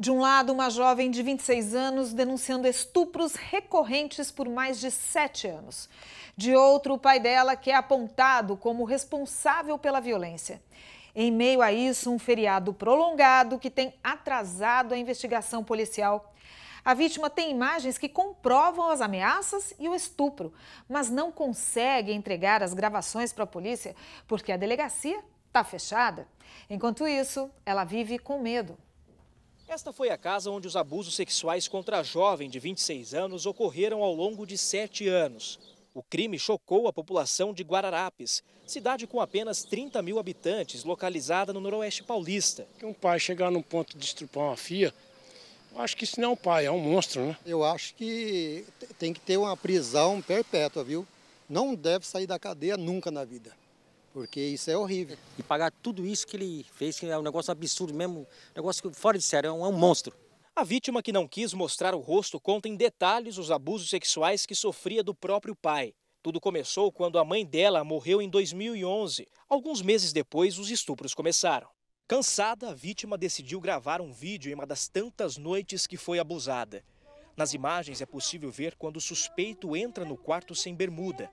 De um lado, uma jovem de 26 anos denunciando estupros recorrentes por mais de sete anos. De outro, o pai dela, que é apontado como responsável pela violência. Em meio a isso, um feriado prolongado que tem atrasado a investigação policial. A vítima tem imagens que comprovam as ameaças e o estupro, mas não consegue entregar as gravações para a polícia porque a delegacia está fechada. Enquanto isso, ela vive com medo. Esta foi a casa onde os abusos sexuais contra a jovem de 26 anos ocorreram ao longo de sete anos. O crime chocou a população de Guararapes, cidade com apenas 30 mil habitantes, localizada no noroeste paulista. Um pai chegar num ponto de estrupar uma filha, acho que isso não é um pai, é um monstro, né? Eu acho que tem que ter uma prisão perpétua, viu? Não deve sair da cadeia nunca na vida porque isso é horrível. E pagar tudo isso que ele fez, que é um negócio absurdo mesmo, negócio fora de sério, é um, é um monstro. A vítima que não quis mostrar o rosto conta em detalhes os abusos sexuais que sofria do próprio pai. Tudo começou quando a mãe dela morreu em 2011. Alguns meses depois, os estupros começaram. Cansada, a vítima decidiu gravar um vídeo em uma das tantas noites que foi abusada. Nas imagens é possível ver quando o suspeito entra no quarto sem bermuda.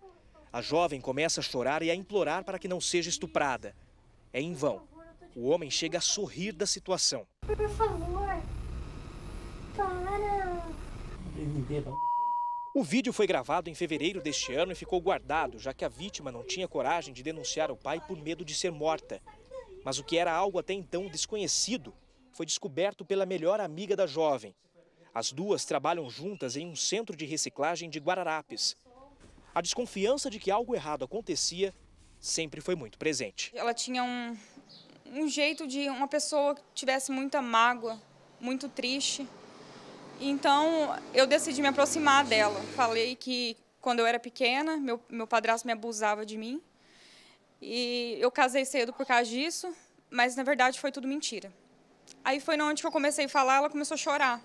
A jovem começa a chorar e a implorar para que não seja estuprada. É em vão. O homem chega a sorrir da situação. Por favor, para. O vídeo foi gravado em fevereiro deste ano e ficou guardado, já que a vítima não tinha coragem de denunciar o pai por medo de ser morta. Mas o que era algo até então desconhecido foi descoberto pela melhor amiga da jovem. As duas trabalham juntas em um centro de reciclagem de Guararapes a desconfiança de que algo errado acontecia sempre foi muito presente. Ela tinha um, um jeito de uma pessoa que tivesse muita mágoa, muito triste. Então eu decidi me aproximar dela. Falei que quando eu era pequena, meu, meu padrasto me abusava de mim. E eu casei cedo por causa disso, mas na verdade foi tudo mentira. Aí foi onde eu comecei a falar, ela começou a chorar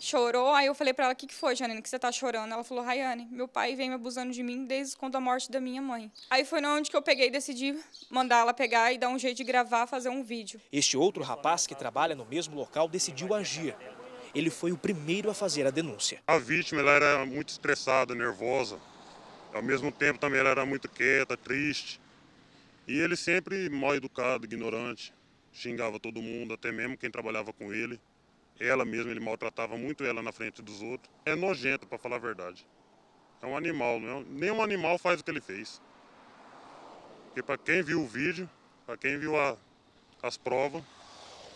chorou, aí eu falei para ela, o que, que foi, Janine, que você tá chorando? Ela falou, Rayane, meu pai vem me abusando de mim desde quando a morte da minha mãe. Aí foi onde que eu peguei e decidi mandar ela pegar e dar um jeito de gravar, fazer um vídeo. Este outro rapaz que trabalha no mesmo local decidiu agir. Ele foi o primeiro a fazer a denúncia. A vítima ela era muito estressada, nervosa. Ao mesmo tempo também ela era muito quieta, triste. E ele sempre mal educado, ignorante. Xingava todo mundo, até mesmo quem trabalhava com ele ela mesma ele maltratava muito ela na frente dos outros. É nojento, para falar a verdade. É um animal, não é um... nenhum animal faz o que ele fez. Porque para quem viu o vídeo, para quem viu a... as provas,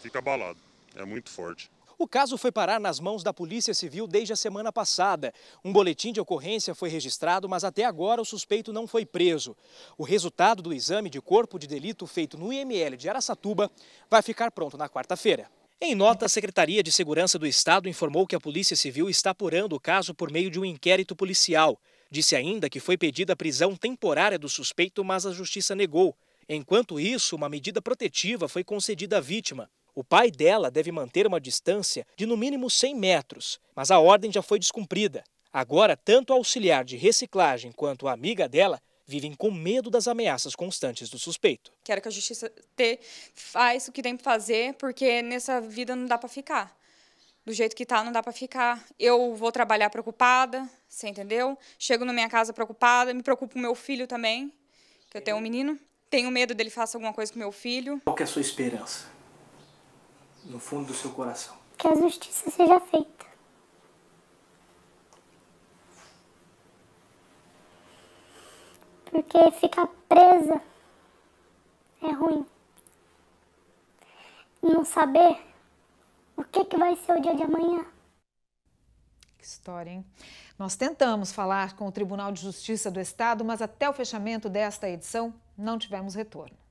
fica abalado. É muito forte. O caso foi parar nas mãos da Polícia Civil desde a semana passada. Um boletim de ocorrência foi registrado, mas até agora o suspeito não foi preso. O resultado do exame de corpo de delito feito no IML de Araçatuba vai ficar pronto na quarta-feira. Em nota, a Secretaria de Segurança do Estado informou que a Polícia Civil está apurando o caso por meio de um inquérito policial. Disse ainda que foi pedida a prisão temporária do suspeito, mas a justiça negou. Enquanto isso, uma medida protetiva foi concedida à vítima. O pai dela deve manter uma distância de no mínimo 100 metros, mas a ordem já foi descumprida. Agora, tanto a auxiliar de reciclagem quanto a amiga dela vivem com medo das ameaças constantes do suspeito. Quero que a justiça te, faz o que tem para fazer, porque nessa vida não dá para ficar. Do jeito que tá, não dá para ficar. Eu vou trabalhar preocupada, você entendeu? Chego na minha casa preocupada, me preocupo com meu filho também, que eu tenho um menino. Tenho medo dele faça alguma coisa com meu filho. Qual é a sua esperança? No fundo do seu coração? Que a justiça seja feita. porque ficar presa é ruim. Não saber o que, que vai ser o dia de amanhã. Que história, hein? Nós tentamos falar com o Tribunal de Justiça do Estado, mas até o fechamento desta edição não tivemos retorno.